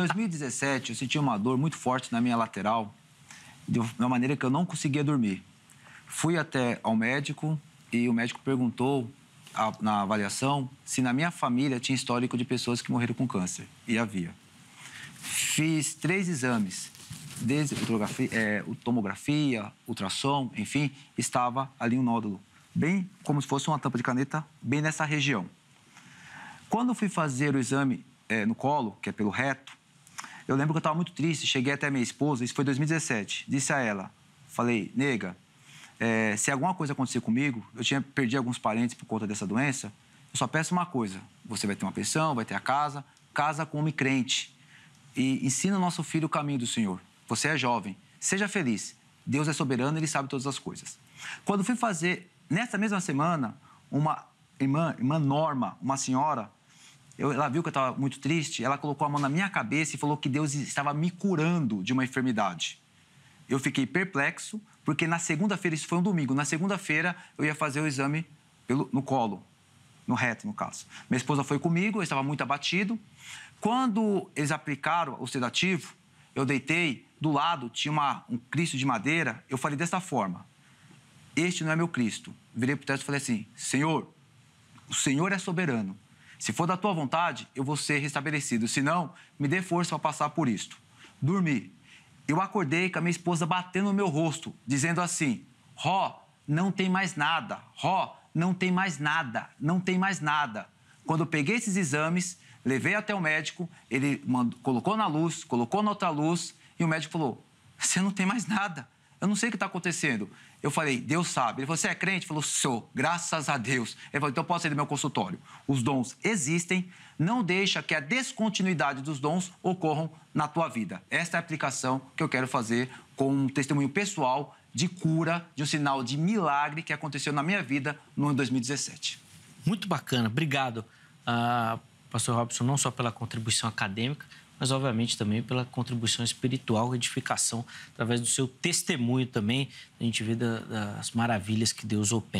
Em 2017, eu senti uma dor muito forte na minha lateral, de uma maneira que eu não conseguia dormir. Fui até ao médico e o médico perguntou a, na avaliação se na minha família tinha histórico de pessoas que morreram com câncer. E havia. Fiz três exames, desde ultrografia, é, tomografia, ultrassom, enfim, estava ali um nódulo, bem como se fosse uma tampa de caneta, bem nessa região. Quando fui fazer o exame é, no colo, que é pelo reto, eu lembro que eu estava muito triste, cheguei até minha esposa, isso foi 2017. Disse a ela, falei, nega, é, se alguma coisa acontecer comigo, eu tinha perdido alguns parentes por conta dessa doença, eu só peço uma coisa: você vai ter uma pensão, vai ter a casa, casa com homem crente e ensina o nosso filho o caminho do Senhor. Você é jovem, seja feliz. Deus é soberano, ele sabe todas as coisas. Quando fui fazer nessa mesma semana, uma irmã, irmã Norma, uma senhora, eu, ela viu que eu estava muito triste, ela colocou a mão na minha cabeça e falou que Deus estava me curando de uma enfermidade. Eu fiquei perplexo, porque na segunda-feira, isso foi um domingo, na segunda-feira eu ia fazer o exame pelo, no colo, no reto, no caso. Minha esposa foi comigo, eu estava muito abatido. Quando eles aplicaram o sedativo, eu deitei, do lado tinha uma, um Cristo de madeira, eu falei desta forma: Este não é meu Cristo. Virei para o teto e falei assim: Senhor, o Senhor é soberano se for da tua vontade, eu vou ser restabelecido. Se não, me dê força para passar por isto. Dormi. Eu acordei com a minha esposa batendo no meu rosto, dizendo assim: Ró, não tem mais nada. Ró, não tem mais nada. Não tem mais nada. Quando eu peguei esses exames, levei até o médico, ele mandou, colocou na luz, colocou na outra luz, e o médico falou: Você não tem mais nada. Eu não sei o que está acontecendo. Eu falei, Deus sabe. Ele falou, você é crente? Ele falou, sou, graças a Deus. Ele falou, então posso ir do meu consultório. Os dons existem, não deixa que a descontinuidade dos dons ocorram na tua vida. Esta é a aplicação que eu quero fazer com um testemunho pessoal de cura, de um sinal de milagre que aconteceu na minha vida no ano 2017. Muito bacana, obrigado, uh, pastor Robson, não só pela contribuição acadêmica, mas obviamente também pela contribuição espiritual, edificação, através do seu testemunho também. A gente vê das maravilhas que Deus opera.